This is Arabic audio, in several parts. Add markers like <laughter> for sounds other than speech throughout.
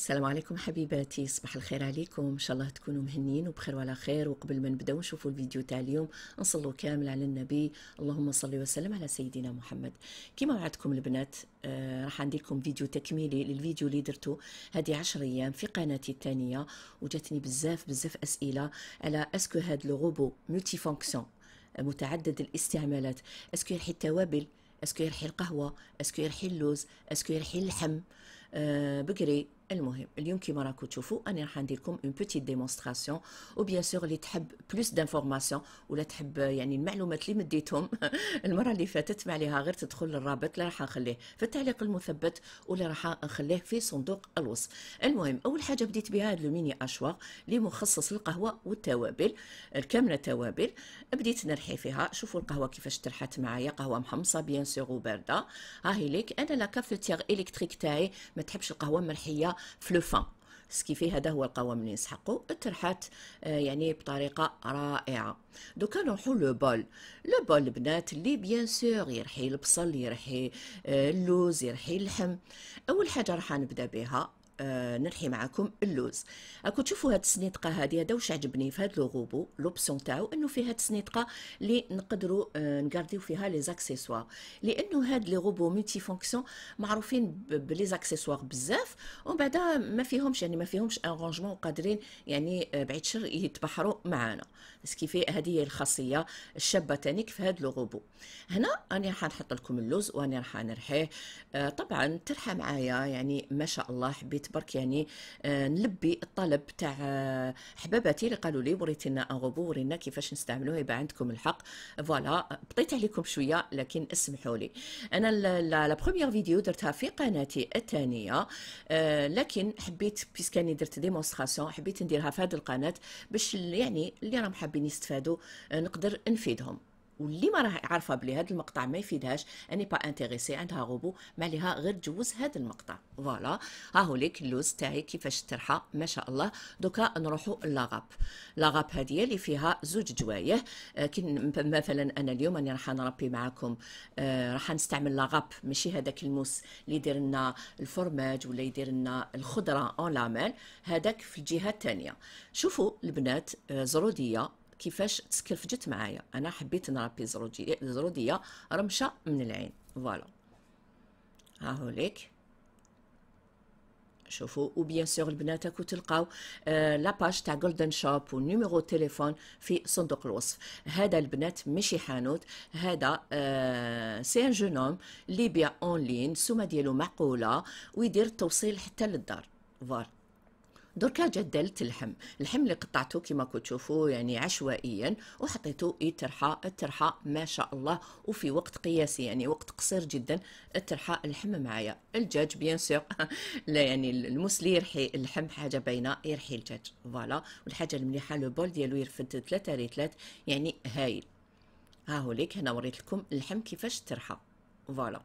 السلام عليكم حبيباتي صباح الخير عليكم ان شاء الله تكونوا مهنيين وبخير وعلى خير وقبل ما نبداو نشوفوا الفيديو تاع اليوم نصلوا كامل على النبي اللهم صل وسلم على سيدنا محمد كما وعدتكم البنات آه راح لكم فيديو تكميلي للفيديو اللي درتو هذه 10 ايام في قناتي الثانيه وجاتني بزاف بزاف اسئله على اسكو هاد لو روبو ملتي فونكسيون آه، متعدد الاستعمالات اسكو يرحي التوابل اسكو يرحي القهوه اسكو يرحي اللوز اسكو يرحي اللحم آه بقري المهم اليوم كيما راكم تشوفوا انا راح ندير لكم اون بوتيت ديمونستراسيون وبيان سور اللي تحب بلوس دانفورماسيون ولا تحب يعني المعلومات اللي مديتهم <laughs> المره اللي فاتت ما عليها غير تدخل للرابط اللي راح نخليه في التعليق المثبت ولا راح نخليه في صندوق الوصف المهم اول حاجه بديت بها هذا الميني اشواغ اللي مخصص للقهوه والتوابل الكامله توابل بديت نرحي فيها شوفوا القهوه كيفاش ترحت معايا قهوه محمصه بيان سور وبارده ها هي ليك انا لا كافتيغ الكتريك تاعي ما تحبش القهوه مرحيه في الفان سكي في هذا هو القوام اللي نسحقو طرحات آه، يعني بطريقه رائعه دوكا نروحو لو بول لو بول البنات اللي بيان سور يرحي البصل يرحي آه، اللوز يرحي اللحم اول حاجه راح نبدا بها آه، نرحي معكم اللوز راكم تشوفوا هاد السنيدقه هادي هذا واش عجبني في هاد لوغوبو لوبسيون تاعو انه فيه هاد السنيدقه اللي نقدروا آه، نغارديو فيها لي زاكسيسوار لانه هاد لي روبو ملتي فونكسيون معروفين بلي زاكسيسوار بزاف ومن بعد ما فيهمش يعني ما فيهمش ان رونجمون قادرين يعني آه، بعيد الشر يتبحروا معانا سكيفي هذه هي الخاصيه الشابه تانيك في هاد لوغوبو هنا راني راح نحط لكم اللوز وراني راح نرحيه طبعا ترحى معايا يعني ما شاء الله حبيت برك يعني آه، نلبي الطلب تاع آه، حباباتي اللي قالوا لي لنا ان غوبو ورينا كيفاش نستعملوه يبقى عندكم الحق فوالا بطيت عليكم شويه لكن اسمحوا لي انا لا بروميير فيديو درتها في قناتي الثانيه آه، لكن حبيت بيسكاني درت ديمونستراسيون حبيت نديرها في هذه القناه باش يعني اللي راهم حابين يستفادوا نقدر نفيدهم واللي ما راه عارفه بلي هذا المقطع ما يفيدهاش اني با انتريسي عندها غوبو ما عليها غير تجوز هذا المقطع فوالا ها هو ليك اللوز تاعي كيفاش ترحى ما شاء الله دوكا نروحوا لاغاب لاغاب هذه اللي فيها زوج جوايه آه، كي مثلا انا اليوم راني راح نربي معاكم آه، راح نستعمل لاغاب ماشي هذاك الموس اللي يدير لنا الفرماج ولا يدير لنا الخضره اون لامال هذاك في الجهه الثانيه شوفوا البنات آه، زروديه كيفاش تسكرفجت معايا انا حبيت نرابي زروديه رمشه من العين فوالا هاهو ليك شوفوا وبيان سور البنات راكو تلقاو آه لاباج تاع جولدن شوب ونيميرو تليفون في صندوق الوصف هذا البنات ماشي حانوت هذا آه سي ان جونوم ليبيا اون لين السومه ديالو معقوله ويدير التوصيل حتى للدار فوالا دركا جدلت اللحم اللحم اللي قطعته كما كنت تشوفوا يعني عشوائيا وحطيته يترحى الترحى ما شاء الله وفي وقت قياسي يعني وقت قصير جدا الترحى اللحم معايا الدجاج بيان سور <laughs> لا يعني المسلي يرحي اللحم حاجه باينه يرحي الدجاج فوالا والحاجه المليحه لو بول ديالو يرفد 3 ريتلات يعني هايل ها هو ليك هنا وريت لكم اللحم كيفاش ترحى فوالا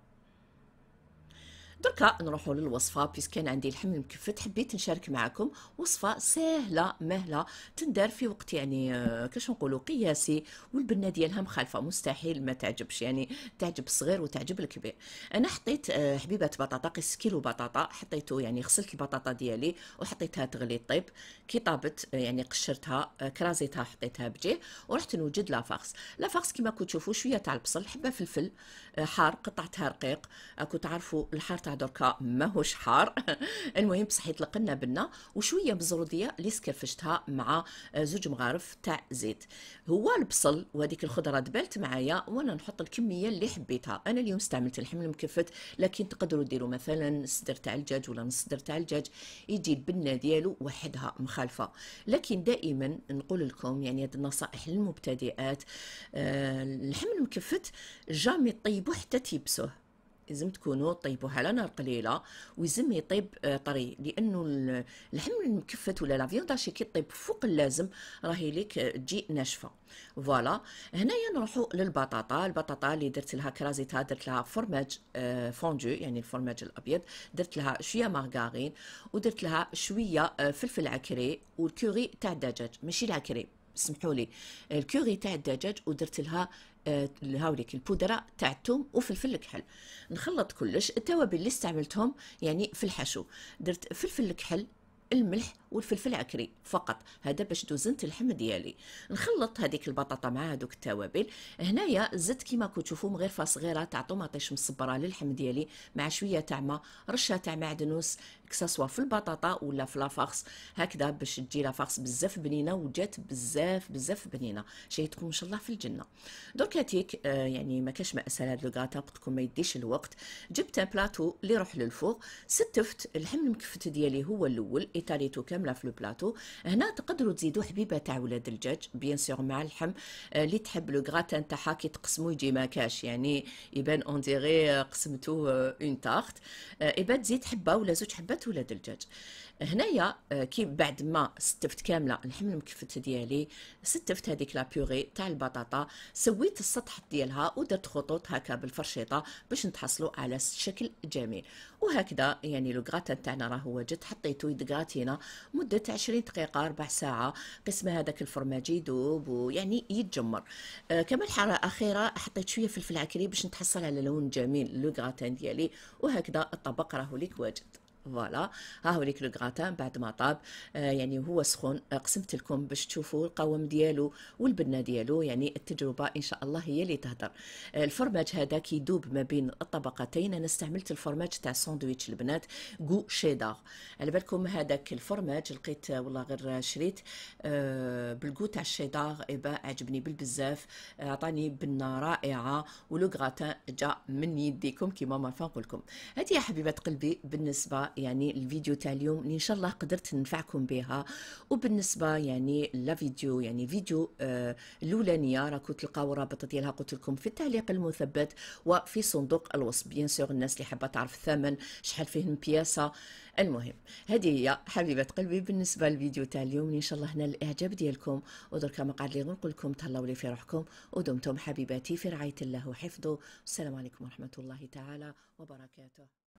دركا نروحوا للوصفه بيس كان عندي الحمل مكفت حبيت نشارك معكم وصفه سهله مهله تندار في وقت يعني آه، كاش نقولوا قياسي والبنه ديالها مخالفه مستحيل ما تعجبش يعني تعجب الصغير وتعجب الكبير انا حطيت آه، حبيبات بطاطا قيس كيلو بطاطا حطيته يعني غسلت البطاطا ديالي وحطيتها تغلي طيب كي طابت آه، يعني قشرتها كرازيتها حطيتها بجيه ورحت نوجد لافاخس لافاخس كما كنتوا تشوفوا شويه تاع البصل حبه فلفل حار قطعتها رقيق راكو تعرفوا الحار تاع دركا ماهوش حار <laughs> المهم بصح يطلق لنا بنه وشويه بزروديه اللي سكرفشتها مع آه، زوج مغارف تاع زيت هو البصل وهذيك الخضره دبلت معايا وانا نحط الكميه اللي حبيتها انا اليوم استعملت الحمل المكفت لكن تقدروا ديروا مثلا صدر تاع الدجاج ولا نص صدر تاع الدجاج يجي البنه ديالو وحدها مخالفه لكن دائما نقول لكم يعني هذه النصائح للمبتدئات أه الحمل جامي طيبوه حتى تيبسوه لازم تكونوا طيبوها على نار قليله ويزم يطيب آه، طري لانه اللحم المكفت ولا لا فيونداشي كي طيب فوق اللازم راهي ليك آه، تجي ناشفه فوالا هنايا نروحوا للبطاطا البطاطا اللي درت لها كرازيتها درت لها فرماج آه، فوندو يعني الفرماج الابيض درت لها شويه مارغارين ودرت لها شويه فلفل عكري والكوري تاع الدجاج ماشي العكري سمحوا لي الكوري تاع الدجاج ودرت لها آه، هاوليك البودرة تاع الثوم وفلفل الكحل نخلط كلش التوابل اللي استعملتهم يعني في الحشو درت فلفل الكحل الملح والفلفل عكري فقط هذا باش دوزنت اللحم ديالي نخلط هذيك البطاطا مع هذوك التوابل هنايا زدت كيما كتشوفوا مغرفه صغيره تاع طوماطيش مصبره للحم ديالي مع شويه تاع ما رشه تاع معدنوس كساسوا في البطاطا ولا في لافارس هكذا باش تجي لافارس بزاف بنينه وجات بزاف بزاف بنينه شهيتكم ان شاء الله في الجنه درك هاتيك آه يعني ما كاش ما اسهل هذا الكاطا قلتكم ما يديش الوقت جبت بلاطو اللي يروح للفوق ستفت اللحم المكفت ديالي هو الاول ايطاليتو كامل كامله في البلاطو هنا تقدروا تزيدوا حبيبه تاع ولاد الدجاج بيان سور مع اللحم آه، اللي تحب لو غراتان تاعها كي تقسمو يجي ما كاش يعني يبان اون ديغي قسمتوه اون تارت يبان تزيد حبه ولا زوج حبات ولاد الدجاج هنايا آه، كي بعد ما ستفت كامله نحمل المكفت ديالي ستفت هذيك بيوري تاع البطاطا سويت السطح ديالها ودرت خطوط هكا بالفرشيطه باش نتحصلوا على شكل جميل وهكذا يعني لو غراتان تاعنا راه واجد حطيته يدغاتينا مده 20 دقيقه ربع ساعه قسم هذاك الفرماج يذوب ويعني يتجمر آه كما الحاله الاخيره حطيت شويه فلفل عكري باش نتحصل على لون جميل لو غراتان ديالي وهكذا الطبق راهو ليك واجد فوالا ها هو ليك لو غراتان بعد ما طاب آه يعني هو سخون آه، قسمت لكم باش تشوفوا القوام ديالو والبنه ديالو يعني التجربه ان شاء الله هي اللي تهدر آه الفرماج هذا كيدوب ما بين الطبقتين انا استعملت الفرماج تاع ساندويتش البنات كو شيدار على بالكم هذاك الفرماج لقيت والله غير شريت آه بالكو تاع الشيدار ايبا عجبني بالبزاف آه، عطاني بنه رائعه ولو غراتان جا من يديكم كيما ما نقول لكم هذه يا حبيبه قلبي بالنسبه يعني الفيديو تاع اليوم اللي ان شاء الله قدرت ننفعكم بها وبالنسبه يعني لا فيديو يعني فيديو آه الاولانيه راكو تلقاو الرابط ديالها قلت لكم في التعليق المثبت وفي صندوق الوصف بيان سور الناس اللي حابه تعرف الثمن شحال فيه البياسه المهم هذه هي حبيبه قلبي بالنسبه للفيديو تاع اليوم ان شاء الله هنا الاعجاب ديالكم ودركا ما قاعد لي نقول لكم تهلاو لي في روحكم ودمتم حبيباتي في رعايه الله وحفظه والسلام عليكم ورحمه الله تعالى وبركاته